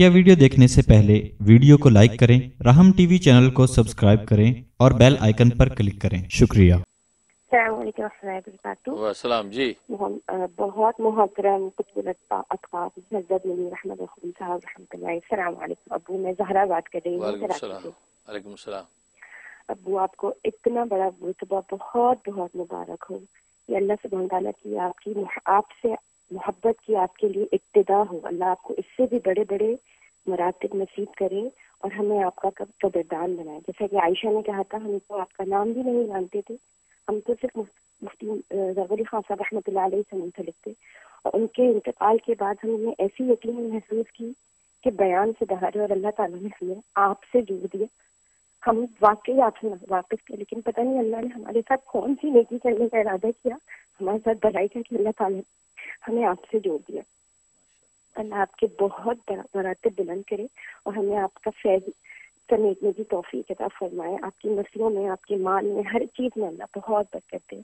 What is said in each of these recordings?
मुख्य वीडियो देखने से पहले वीडियो को लाइक करें राहम टीवी चैनल को सब्सक्राइब करें और बेल आइकन पर क्लिक करें शुक्रिया जी बहुत मोहतरम अबू मैं जहरा बात कर रही हूँ अबू आपको इतना बड़ा बुतबा बहुत बहुत मुबारक हो ये अल्लाह सुबह की आपकी आपसे मोहब्बत की आपके लिए इब्तदा हो अल्लाह आपको इससे भी बड़े बड़े मरातब नसीब करें और हमें आपका कब कदरदान बनाए जैसा कि आयशा ने कहा था हम तो आपका नाम भी नहीं जानते थे हम तो सिर्फ मुफ्ती जरवली खान साहब रहमत से मुंसलिक थे और उनके इंतकाल के बाद हमने ऐसी यकीन महसूस की कि बयान से दहारे और अल्लाह ताला ने हमें आपसे जोड़ दिया हम वाकई आपसे वापस किया लेकिन पता नहीं अल्लाह ने हमारे साथ कौन सी नेकी करने का इरादा किया हमारे साथ भलाई किया कि अल्लाह ताला हमें आपसे जोड़ दिया अल्लाह आपके बहुत बराते बुलंद करे और हमें आपका फैज समेटने की तोफ़ी अदा फरमाए आपकी नस्लों में आपके माल में हर चीज़ में अल्लाह बहुत बरकत दे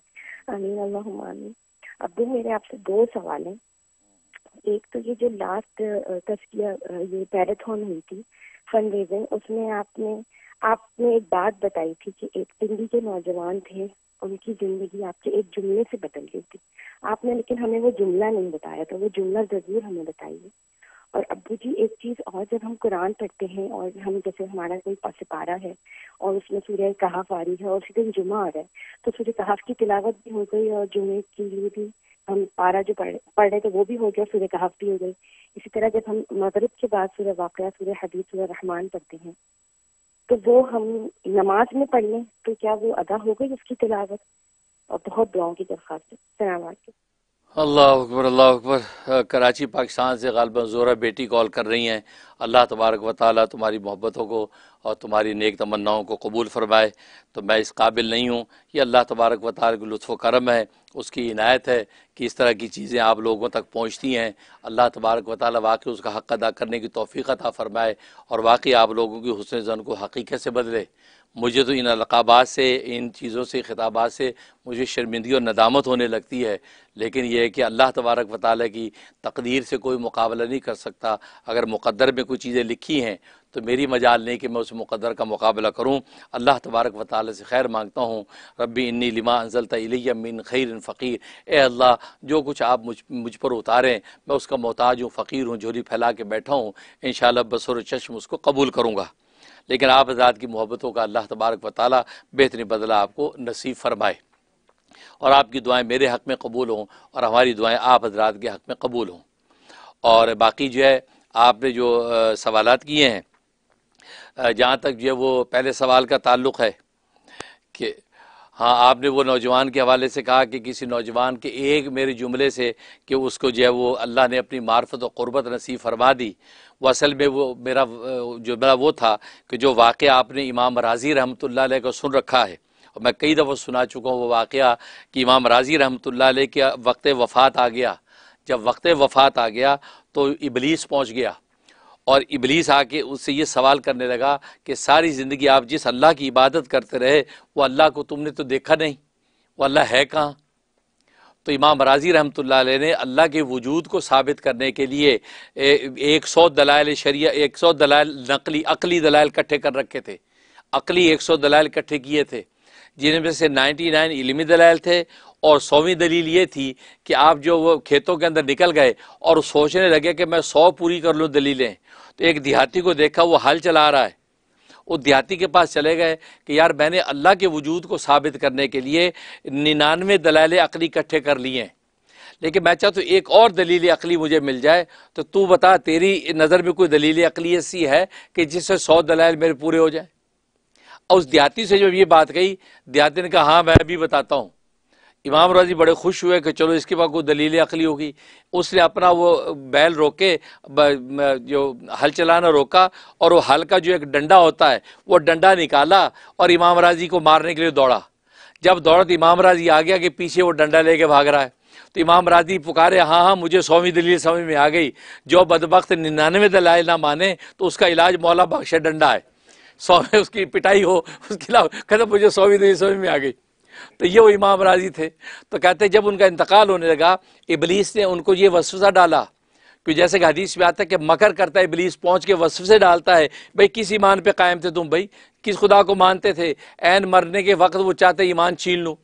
अमीन अल्लाह आमीन मेरे आपसे दो सवाल हैं एक तो ये जो लास्ट तस्किया ये पैराथन हुई थी फंड रेजिंग उसमें आपने आपने एक बात बताई थी कि एक दिल्ली के नौजवान थे उनकी जिंदगी आपके एक जुमले से बदल गई थी आपने लेकिन हमें वो जुमला नहीं बताया तो वो जुमला जरूर हमें बताइए और अबू जी एक चीज और जब हम कुरान पढ़ते हैं और हम जैसे हमारा कोई पसपारा है और उसमें सूर्य कहाफ आ रही है और उसी दिन जुमा आ रहा है तो सूर्य कहाफ की तिलावत भी हो गई और जुमे के लिए भी हम पारा जो पढ़ पढ़ रहे थे वो भी हो गया सूर्य कहाफ भी हो गई इसी तरह जब हम मगरब के बाद सूर्य वाक़ सूर्य हदीब सूर्य रहमान पढ़ते हैं तो वो हम नमाज में पढ़ लें तो क्या वो अदा हो गई उसकी तिलावत और बहुत दुआओं की दरख्वास्त है सलाम अल्लाह अकबर अल्लाह अकबर कराची पाकिस्तान से गालबा जोरा बेटी कॉल कर रही हैं अल्लाह तबारक व ताली तुम्हारी मोहब्बतों को और तुम्हारी नेक तमन्नाओं को कबूल फरमाए तो मैं इस काबिल नहीं हूँ ये अल्लाह तबारक व ताल का लुफ़ करम है उसकी इनायत है कि इस तरह की चीज़ें आप लोगों तक पहुँचती हैं अल्लाह तबारक व वाकई उसका हक़ अदा करने की तोफ़ी अदा फ़रमाए और वाकई आप लोगों की हुसन जन को हकीकत से बदले मुझे तो इन अलकाबात से इन चीज़ों से खिताबात से मुझे शर्मिंदगी और नदामत होने लगती है लेकिन यह है कि अल्लाह तबारक वाल की तकदीर से कोई मुकाबला नहीं कर सकता अगर मुकदर में कोई चीज़ें लिखी हैं तो मेरी मजाल नहीं कि मैं उस मुकदर का मुकाबला करूँ अल्लाह तबारक वाल से खैर मांगता हूँ रबी इन्नी लिमा अनजल तमिन खैर फ़कीर ए अल्लाह जो कुछ आप मुझ मुझ पर उतारें मैं उसका मोहताज हूँ फ़कीर हूँ झोली फैला के बैठा हूँ इन शाला बसर चश्म उसको कबूल करूँगा लेकिन आप हजरात की मोहब्बतों का अल्लाह तबारक व ताली बेहतरीन बदला आपको नसीब फरमाए और आपकी दुआएं मेरे हक़ में कबूल हों और हमारी दुआएं आप हजरात के हक़ में कबूल हों और बाकी जो है आपने जो सवाल किए हैं जहाँ तक जो है वो पहले सवाल का ताल्लुक़ है कि हाँ आपने वो नौजवान के हवाले से कहा कि किसी नौजवान के एक मेरे जुमले से कि उसको जो है वो अल्लाह ने अपनी मार्फत और क़ुरबत नसीब फरमा दी वो असल में वो मेरा जो मेरा वो था कि जो वाक़ आपने इमाम राज़ी रहमत ला को सुन रखा है और मैं कई दफ़ा सुना चुका हूँ वो वाक़ कि इमाम राज़ी रहमत ला के वक्त वफ़ात आ गया जब वक्त वफ़ात आ गया तो इबलीस पहुँच गया और इबलीस आके उससे ये सवाल करने लगा कि सारी ज़िंदगी आप जिस अल्लाह की इबादत करते रहे वो अल्लाह को तुमने तो देखा नहीं वो अल्लाह है कहाँ तो इमाम राजी रहमत ने अल्लाह के वजूद को साबित करने के लिए एक सौ दलाल शरिया एक सौ दलाल नकली अकली दलाल इकट्ठे कर रखे थे अकली एक सौ दलाल इकट्ठे किए थे जिनमें से नाइन इलमी दलाल थे और सौवीं दलील ये थी कि आप जो वो खेतों के अंदर निकल गए और सोचने लगे कि मैं सौ पूरी कर लूँ दलीलें तो एक देहाती को देखा वो हल चला रहा है वो देहाती के पास चले गए कि यार मैंने अल्लाह के वजूद को साबित करने के लिए निन्यानवे दलाल अकली इकट्ठे कर लिए हैं लेकिन मैं चाहता हूँ एक और दलील अकली मुझे मिल जाए तो तू बता तेरी नज़र में कोई दलील अकली ऐसी है कि जिससे सौ दलाल मेरे पूरे हो जाए और उस देहाती से जब ये बात कही देहाती ने कहा हाँ मैं भी बताता हूँ इमाम राजी बड़े खुश हुए कि चलो इसके बाद कोई दलील अकली होगी उसने अपना वो बैल रोके जो हल चलाना रोका और वो हल का जो एक डंडा होता है वो डंडा निकाला और इमाम राजी को मारने के लिए दौड़ा जब दौड़ा तो इमाम राजी आ गया कि पीछे वो डंडा लेके भाग रहा है तो इमाम राजी पुकारे हाँ हाँ मुझे सौवीं दलील समझ में आ गई जो बदबक़्त निन्यानवे दलाइल ना माने तो उसका इलाज मौला बख्शे डंडा है सौ उसकी पिटाई हो उसके अलावा कहते मुझे सौवीं दलील समझ में आ गई तो ये वो इमाम राजी थे तो कहते जब उनका इंतकाल होने लगा इबलीस ने उनको ये वसफा डाला कि जैसे कि हदीस में आता है कि मकर करता है इबलीस पहुंच के वसफ से डालता है भाई किस ईमान पर कायम थे तुम भाई किस खुदा को मानते थे एन मरने के वक्त वो चाहते ईमान छीन लो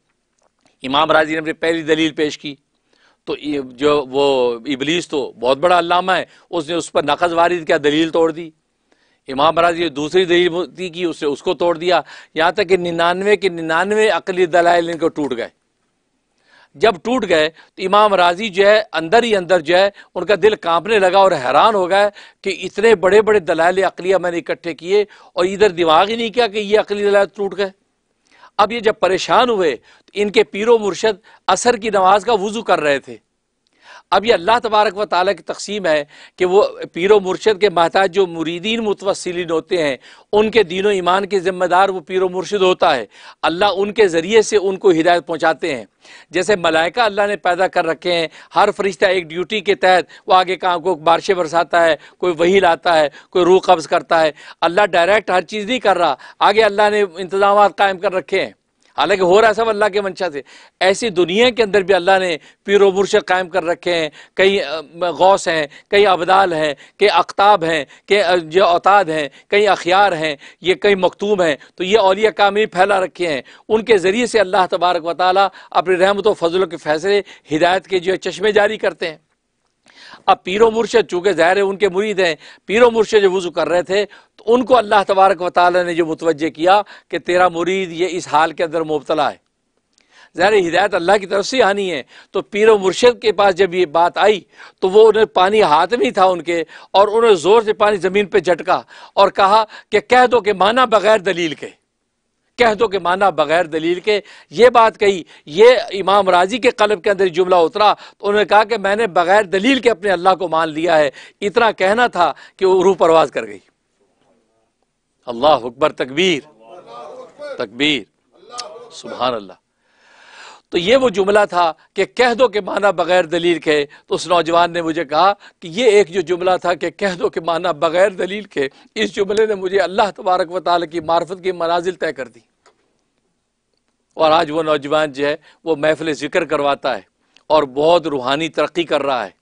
इमाम राजी ने अपनी पहली दलील पेश की तो जो वो इबलीस तो बहुत बड़ा अलामा है उसने उस पर नकद वारिद क्या दलील तोड़ दी इमाम महाराज दूसरी दलील थी कि उसने उसको तोड़ दिया यहाँ तक कि निन्यानवे के निन्यानवे अकली दलाइल इनको टूट गए जब टूट गए तो इमाम राजी जो है अंदर ही अंदर जो है उनका दिल कांपने लगा और हैरान हो गया कि इतने बड़े बड़े दलाइल अकलिया मैंने इकट्ठे किए और इधर दिमाग ही नहीं किया कि ये अकली दलाल टूट गए अब ये जब परेशान हुए तो इनके पीरो मुर्शद असर की नमाज का वज़ू कर रहे थे अब ये अल्लाह तबारक व ताली की तकसीम है कि वो पीर मुर्शद के महताज जो मुरीदीन मुतवसिलीन होते हैं उनके दीन ईमान के ज़िम्मेदार वो पीर मुर्शद होता है अल्लाह उनके ज़रिए से उनको हिदायत पहुँचाते हैं जैसे मलाइका अल्लाह ने पैदा कर रखे हैं हर फरिश्ता एक ड्यूटी के तहत वो आगे कहाँ को बारिशें बरसाता है कोई वही लाता है कोई रूह कब्ज़ करता है अल्लाह डायरेक्ट हर चीज़ नहीं कर रहा आगे अल्लाह ने इंतजाम कायम कर रखे हैं हालांकि हो रहा सब अल्लाह के मंशा से ऐसी दुनिया के अंदर भी अल्लाह ने पीर मुर्शद कायम कर रखे हैं कई गौस हैं कई अबदाल हैं कई अख्ताब हैं कई जो अवताद हैं कई अखियार हैं ये कई मकतूम हैं तो ये अलिया काम ही फैला रखे हैं उनके ज़रिए से अल्लाह तबारक वाली अपनी रहमत व फजलों के फैसले हिदायत के जो चश्मे जारी करते हैं अब पीरो मुर्शद चूंकि ज़ाहिर है उनके मुरीद हैं पीरो मुर्शद जो वज़ू कर रहे थे तो उनको अल्लाह तबारक वाली ने जो मुतवजह किया कि तेरा मुरीद ये इस हाल के अंदर मुबतला है ज़ाहिर हिदायत अल्लाह की तरफ से आनी है तो पीर मुर्शद के पास जब ये बात आई तो वो उन्हें पानी हाथ में ही था उनके और उन्हें ज़ोर से पानी ज़मीन पर झटका और कहा कि कह दो कि माना बगैर दलील के कह दो के माना बगैर दलील के ये बात कही ये इमाम राजी के कलब के अंदर जुमला उतरा तो उन्होंने कहा कि मैंने बगैर दलील के अपने अल्लाह को मान लिया है इतना कहना था कि वो रूह परवाज कर गई अल्लाह अकबर तकबीर तकबीर सुबहान अल्लाह तो ये वो जुमला था कि कह दो के माना बगैर दलील के तो उस नौजवान ने मुझे कहा कि ये एक जो जुमला था कि कह दो के माना बगैर दलील के इस जुमले ने मुझे अल्लाह तबारक व ताल की मार्फत की मनाजिल तय कर दी और आज वो नौजवान जो है वो महफिल ज़िक्र करवाता है और बहुत रूहानी तरक्की कर रहा है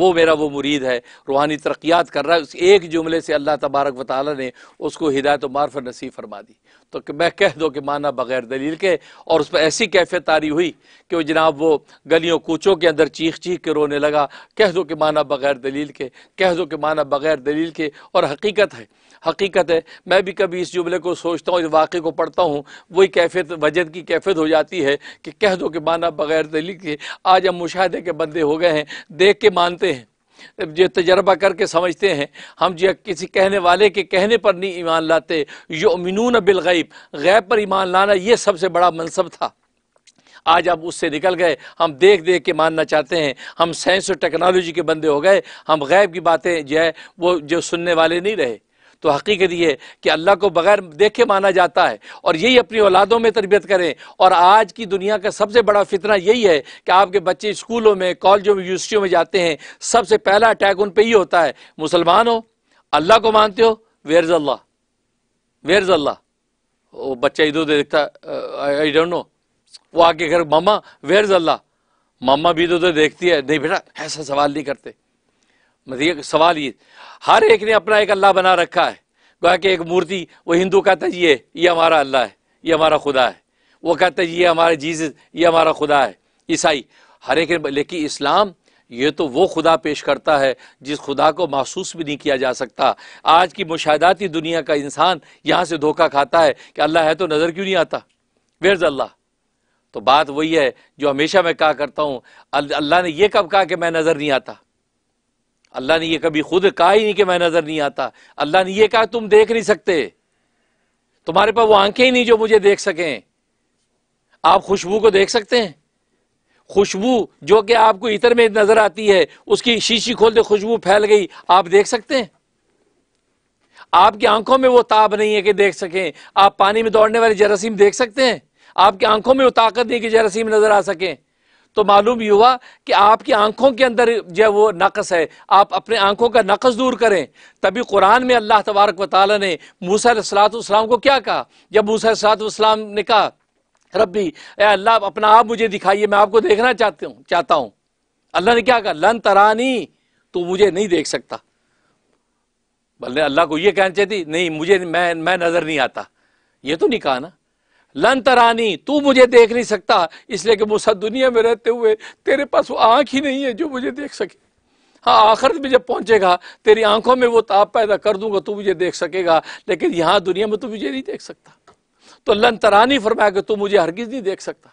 वो मेरा वो मुरीद है रूहानी तरक्यात कर रहा है उस एक जुमले से अल्लाह तबारक व ताली ने उसको हिदायत मार्फ नसीब फरमा दी तो कि मैं कह दो कि माना बगैर दलील के और उस पर ऐसी कैफियत तारी हुई कि वो जनाब वो गलियों कूचों के अंदर चीख चीख के रोने लगा कह दो कि माना बगैर दलील के कह दो कि माना बगैर दलील के और हकीकत है हकीकत है मैं भी कभी इस जुमले को सोचता हूँ इस वाक़े को पढ़ता हूँ वही कैफियत वजद की कैफियत हो जाती है कि कह दो कि माना बगैर दलील के आज हम मुशाहे के बंदे हो गए हैं देख के मानते हैं जो तजर्बा करके समझते हैं हम जो किसी कहने वाले के कहने पर नहीं ईमान लाते यो मिनून बिलगैब गैब पर ईमान लाना ये सबसे बड़ा मनसब था आज आप उससे निकल गए हम देख देख के मानना चाहते हैं हम साइंस और टेक्नोलॉजी के बंदे हो गए हम गैब की बातें जो है वो जो सुनने वाले नहीं रहे तो हकीकत ये कि अल्लाह को बगैर देखे माना जाता है और यही अपनी औलादों में तरबियत करें और आज की दुनिया का सबसे बड़ा फितना यही है कि आपके बच्चे स्कूलों में कॉलेजों में यूनिवर्सिटियों में जाते हैं सबसे पहला अटैक उन पर ही होता है मुसलमान हो अल्लाह को मानते हो वेरज अल्लाह वेरज अल्लाह वो बच्चा इधर उधर देखता आई डोंट नो वो आके घर मामा वेरज अल्लाह मामा भी इधर उधर देखती है नहीं बेटा ऐसा सवाल नहीं करते मतलब सवाल ये हर एक ने अपना एक अल्लाह बना रखा है गोया कि एक मूर्ति वो हिंदू कहता है ये ये हमारा अल्लाह है ये हमारा खुदा है वो कहता है ये हमारे जीसस ये हमारा खुदा है ईसाई हर एक लेकिन इस्लाम ये तो वो खुदा पेश करता है जिस खुदा को महसूस भी नहीं किया जा सकता आज की मुशाहदाती दुनिया का इंसान यहाँ से धोखा खाता है कि अल्लाह है तो नज़र क्यों नहीं आता वेज़ अल्लाह तो बात वही है जो हमेशा मैं कहा करता हूँ अल्लाह ने यह कब कहा कि मैं नज़र नहीं आता अल्लाह ने यह कभी खुद कहा ही नहीं कि मैं नज़र नहीं आता अल्लाह ने यह कहा तुम देख नहीं सकते तुम्हारे पास वो आंखें ही नहीं जो मुझे देख सकें आप खुशबू को देख सकते हैं खुशबू जो कि आपको इतर में नज़र आती है उसकी शीशी खोलते खुशबू फैल गई आप देख सकते हैं आपकी आंखों में वो ताप नहीं है कि देख सकें आप पानी में दौड़ने वाले जरासीम देख सकते हैं आपकी आंखों में वो ताकत नहीं कि जरासीम नज़र आ सकें तो मालूम ये हुआ कि आपकी आंखों के अंदर जो है वो नकस है आप अपने आंखों का नकस दूर करें तभी कुरान में अल्लाह तबारक वाली ने मूसा उसम को क्या कहा जब मूसा ने कहा रब्बी अल्लाह अपना आप मुझे दिखाइए मैं आपको देखना चाहते हूँ चाहता हूँ अल्लाह ने क्या कहा लन तरानी तो मुझे नहीं देख सकता बल्ले अल्लाह को ये कहना चाहती नहीं मुझे मैं मैं नज़र नहीं आता ये तो नहीं कहा ना लन तरानी तू मुझे देख नहीं सकता इसलिए कि मुसा दुनिया में रहते हुए तेरे पास वो आँख ही नहीं है जो मुझे देख सके हाँ आखिर में जब पहुँचेगा तेरी आंखों में वो ताप पैदा कर दूंगा तू मुझे देख सकेगा लेकिन यहाँ दुनिया में तू मुझे नहीं देख सकता तो लन तरानी फरमाया कि तू मुझे हरगिज़ नहीं देख सकता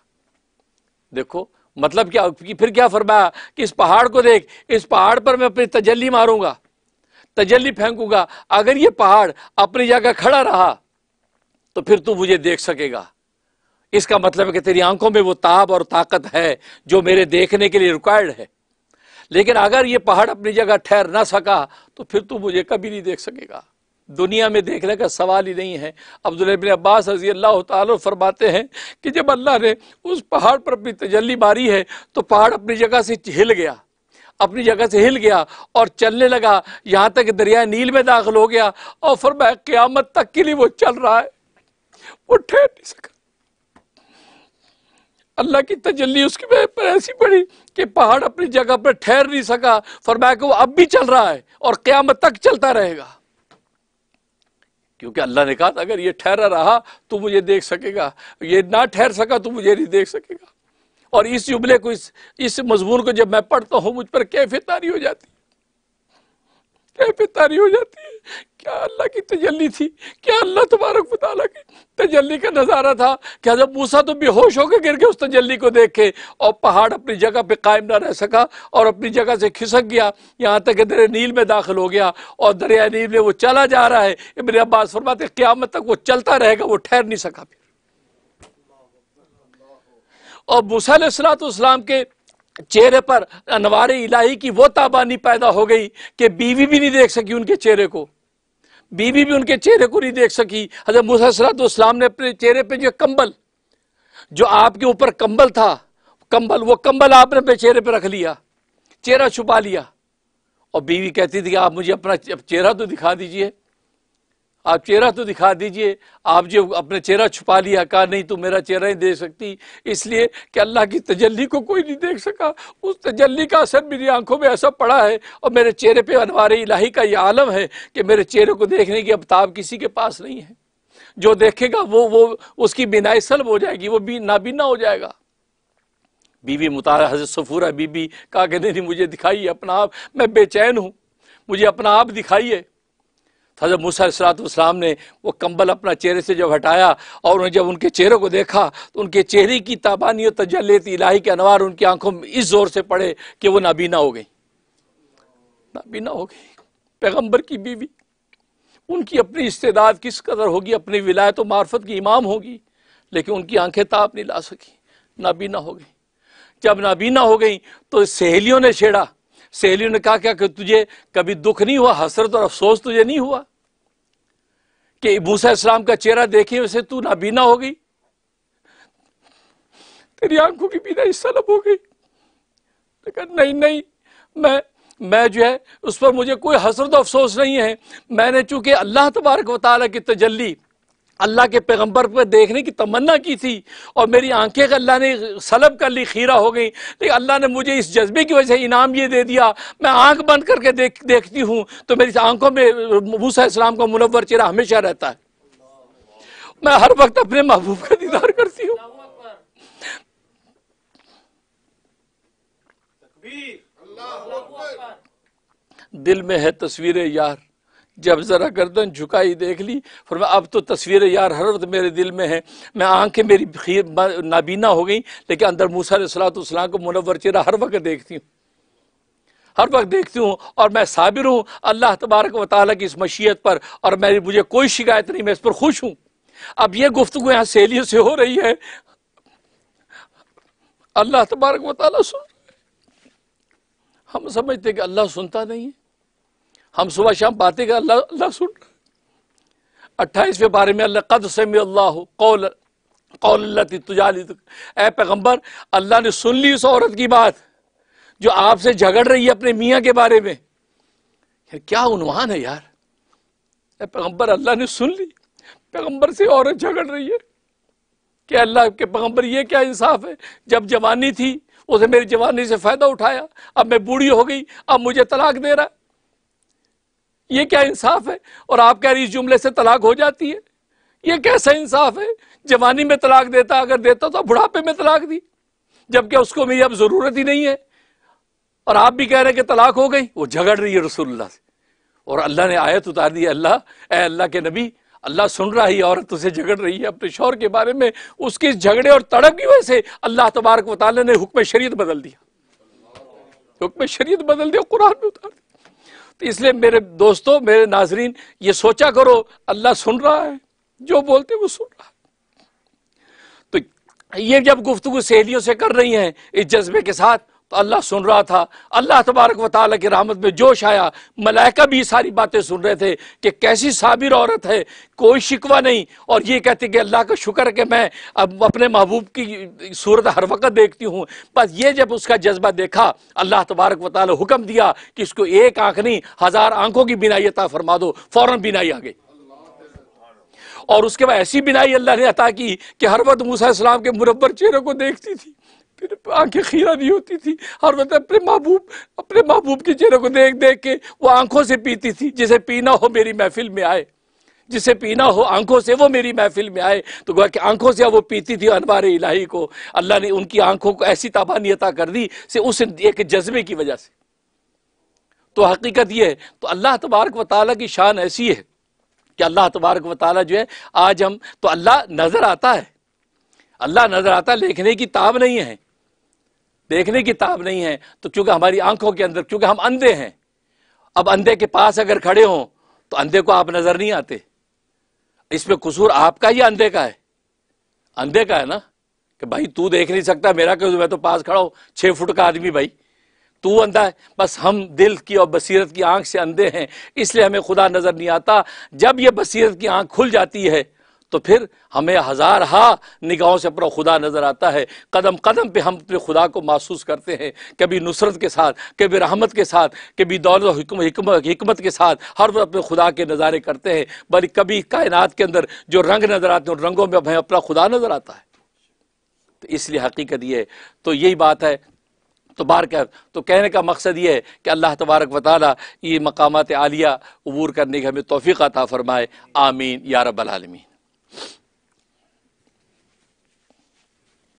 देखो मतलब क्या फिर क्या फरमाया कि इस पहाड़ को देख इस पहाड़ पर मैं अपनी तजली मारूंगा तजली फेंकूंगा अगर ये पहाड़ अपनी जगह खड़ा रहा तो फिर तू मुझे देख सकेगा इसका मतलब है कि तेरी आंखों में वो ताब और ताकत है जो मेरे देखने के लिए रिक्वायर्ड है लेकिन अगर ये पहाड़ अपनी जगह ठहर ना सका तो फिर तू मुझे कभी नहीं देख सकेगा दुनिया में देखने का सवाल ही नहीं है अब्दुलबिन अब्बास रजी अल्लाह तरमाते हैं कि जब अल्लाह ने उस पहाड़ पर अपनी तजली मारी है तो पहाड़ अपनी जगह से हिल गया अपनी जगह से हिल गया और चलने लगा यहाँ तक दरिया नील में दाखिल हो गया और फरमाया क़्यामत तक के लिए वो चल रहा है वो ठहर नहीं सका अल्लाह की तजल्ली उसकी पर ऐसी पड़ी कि पहाड़ अपनी जगह पर ठहर नहीं सका फरमाया कि वो अब भी चल रहा है और क्यामत तक चलता रहेगा क्योंकि अल्लाह ने कहा था अगर ये ठहरा रहा तो मुझे देख सकेगा ये ना ठहर सका तो मुझे नहीं देख सकेगा और इस जुमले को इस इस मजमून को जब मैं पढ़ता हूं मुझ पर कैफे तारी हो जाती तय पे तारी हो जाती है क्या अल्लाह की तजल्ली थी क्या अल्लाह तबारक बताला की तजल्ली का नज़ारा था क्या जब मूसा तो बेहोश होकर गिर के उस तजल्ली को देख के और पहाड़ अपनी जगह पे कायम ना रह सका और अपनी जगह से खिसक गया यहाँ तक कि दरिया नील में दाखिल हो गया और दरिया नील में वो चला जा रहा है इबन अब्बास फरमाते क़्यामत तक वो चलता रहेगा वो ठहर नहीं सका फिर और मूसा सलात के चेहरे पर अनवार इलाही की वो ताबानी पैदा हो गई कि बीवी भी नहीं देख सकी उनके चेहरे को बीवी भी उनके चेहरे को नहीं देख सकी हजरत इस्लाम ने अपने चेहरे पे जो कंबल जो आपके ऊपर कंबल था कंबल वो कंबल आपने अपने चेहरे पे रख लिया चेहरा छुपा लिया और बीवी कहती थी कि आप मुझे अपना चेहरा तो दिखा दीजिए आप चेहरा तो दिखा दीजिए आप जो अपने चेहरा छुपा लिया कहा नहीं तो मेरा चेहरा ही देख सकती इसलिए कि अल्लाह की तजल्ली को कोई नहीं देख सका उस तजल्ली का असर मेरी आंखों में ऐसा पड़ा है और मेरे चेहरे पे अनवार इलाही का यह आलम है कि मेरे चेहरे को देखने की अब ताब किसी के पास नहीं है जो देखेगा वो वो उसकी बिनाई सलब हो जाएगी वो भी नाबीना हो जाएगा बीबी मुतारा हजरत सफूरा बीबी कहा कि नहीं मुझे दिखाइए अपना आप मैं बेचैन हूँ मुझे अपना आप दिखाइए हज़रत वाम ने वो कंबल अपना चेहरे से जब हटाया और उन्हें जब उनके चेहरे को देखा तो उनके चेहरे की ताबानी और तजल्लत इलाही के अनवार उनकी आंखों में इस ज़ोर से पड़े कि वो नाबीना हो गई नाबीना हो गई पैगम्बर की बीवी उनकी अपनी इस्तेदाद किस कदर होगी अपनी विलायत मार्फत की इमाम होगी लेकिन उनकी आंखें ताप नहीं ला सकी नाबीना हो गई जब नाबीना हो गई तो सहेलियों ने छेड़ा सहेलियों ने कहा क्या कि तुझे कभी दुख नहीं हुआ हसरत और अफसोस तुझे नहीं हुआ कि मूसा इस्लाम का चेहरा देखे वैसे तू नाबीना हो गई तेरी आंखों की बीना इस सलब हो गई लेकिन तो नहीं नहीं मैं मैं जो है उस पर मुझे कोई हसरत अफसोस नहीं है मैंने चूंकि अल्लाह तबारक वाली की तजल्ली अल्लाह के पैगंबर पर देखने की तमन्ना की थी और मेरी आंखें अल्लाह ने सलब कर ली खीरा हो गई लेकिन अल्लाह ने मुझे इस जज्बे की वजह से इनाम ये दे दिया मैं आंख बंद करके देख देखती हूँ तो मेरी आंखों में मूसा इस्लाम का मुनवर चेहरा हमेशा रहता है मैं हर वक्त अपने महबूब का दीदार करती हूँ दिल में है तस्वीरें यार जब ज़रा गर्दन झुकाई देख ली फिर मैं अब तो तस्वीरें यार हर वक्त मेरे दिल में है मैं आंखें मेरी खीर नाबीना हो गई लेकिन अंदर मूसा सलातलाम को मुनवर चेहरा हर वक्त देखती हूँ हर वक्त देखती हूँ और मैं साबिर हूँ अल्लाह तबारक वाली की इस मशीयत पर और मेरी मुझे कोई शिकायत नहीं मैं इस पर खुश हूँ अब यह गुफ्तु यहाँ सहेलियों से हो रही है अल्लाह तबारक वाली सुन हम समझते कि अल्लाह सुनता नहीं है हम सुबह शाम बातें कर अल्लाह सुन अट्ठाईसवें बारे में अल्लाह कद से में अल्लाह कौल कौल अल्लाह तुजाली ए पैगम्बर अल्लाह ने सुन ली उस औरत की बात जो आपसे झगड़ रही है अपने मियाँ के बारे में यार क्या उनवान है यार ए पैगम्बर अल्लाह ने सुन ली पैगम्बर से औरत झगड़ रही है क्या अल्लाह के पैगम्बर ये क्या इंसाफ है जब जवानी थी उसे मेरी जवानी से फ़ायदा उठाया अब मैं बूढ़ी हो गई अब मुझे तलाक दे रहा ये क्या इंसाफ है और आप कह रही इस जुमले से तलाक हो जाती है ये कैसा इंसाफ है जवानी में तलाक देता अगर देता तो बुढ़ापे में तलाक दी जबकि उसको मेरी अब ज़रूरत ही नहीं है और आप भी कह रहे हैं कि तलाक हो गई वो झगड़ रही है रसूलुल्लाह से और अल्लाह ने आयत उतार दी अल्लाह ए अल्लाह के नबी अल्लाह सुन रहा है औरत उसे झगड़ रही है अपने शोर के बारे में उसके झगड़े और तड़प की वजह से अल्लाह तबारक वाले ने हुक्म शरीत बदल दिया हुक्म शरीत बदल दिया कुरान में उतार दिया तो इसलिए मेरे दोस्तों मेरे नाजरीन ये सोचा करो अल्लाह सुन रहा है जो बोलते वो सुन रहा है तो ये जब गुफ्तु सहेलियों से कर रही हैं इस जज्बे के साथ तो अल्लाह सुन रहा था अल्लाह तबारक व ताल की रहमत में जोश आया मलाइका भी सारी बातें सुन रहे थे कि कैसी साबिर औरत है कोई शिकवा नहीं और ये कहते कि अल्लाह का शुक्र है कि मैं अब अपने महबूब की सूरत हर वक्त देखती हूँ बस ये जब उसका जज्बा देखा अल्लाह तबारक व ताली हुक्म दिया कि इसको एक आँख नहीं हज़ार आँखों की बिनाई अता फरमा दो फ़ौर बिनाई आ गई और उसके बाद ऐसी बिनाई अल्लाह ने अता की कि हर वक्त मूसा इस्लाम के मुरबर चेहरे को देखती थी फिर आंखें खीरा नहीं होती थी हर वक्त अपने महबूब अपने महबूब के चेहरे को देख देख के वो आंखों से पीती थी जिसे पीना हो मेरी महफिल में आए जिसे पीना हो आंखों से वो मेरी महफिल में आए तो गोया कि आंखों से वो पीती थी अनबार इलाही को अल्लाह ने उनकी आंखों को ऐसी ताबानी अता कर दी से उस एक जज्बे की वजह से तो हकीकत यह है तो अल्लाह तबारक व ताली की शान ऐसी है कि अल्लाह तबारक व ताली जो है आज हम तो अल्लाह नज़र आता है अल्लाह नज़र आता लेखने की ताब नहीं है देखने की ताब नहीं है तो क्योंकि हमारी आंखों के अंदर क्योंकि हम अंधे हैं अब अंधे के पास अगर खड़े हों तो अंधे को आप नज़र नहीं आते इसमें कसूर आपका ही अंधे का है अंधे का है ना कि भाई तू देख नहीं सकता मेरा क्यों मैं तो पास खड़ा हूं छह फुट का आदमी भाई तू अंधा है बस हम दिल की और बसीरत की आंख से अंधे हैं इसलिए हमें खुदा नज़र नहीं आता जब ये बसीरत की आंख खुल जाती है तो फिर हमें हज़ार हा निगाहों से अपना खुदा नज़र आता है कदम कदम पे हम अपने खुदा को महसूस करते हैं कभी नुसरत के साथ कभी रहमत के साथ कभी दौलत हमत के साथ हर वक्त अपने खुदा के नज़ारे करते हैं बल्कि कभी कायनात के अंदर जो रंग नज़र आते हैं उन रंगों में हमें अपना खुदा नज़र आता है तो इसलिए हकीकत ये तो यही बात है तो बार कर तो कहने का मकसद ये है कि अल्लाह तबारक वाली ये मकामत आलिया अबूर करने की हमें तोफ़ी अता फ़रमाए आमीन या रबालमीन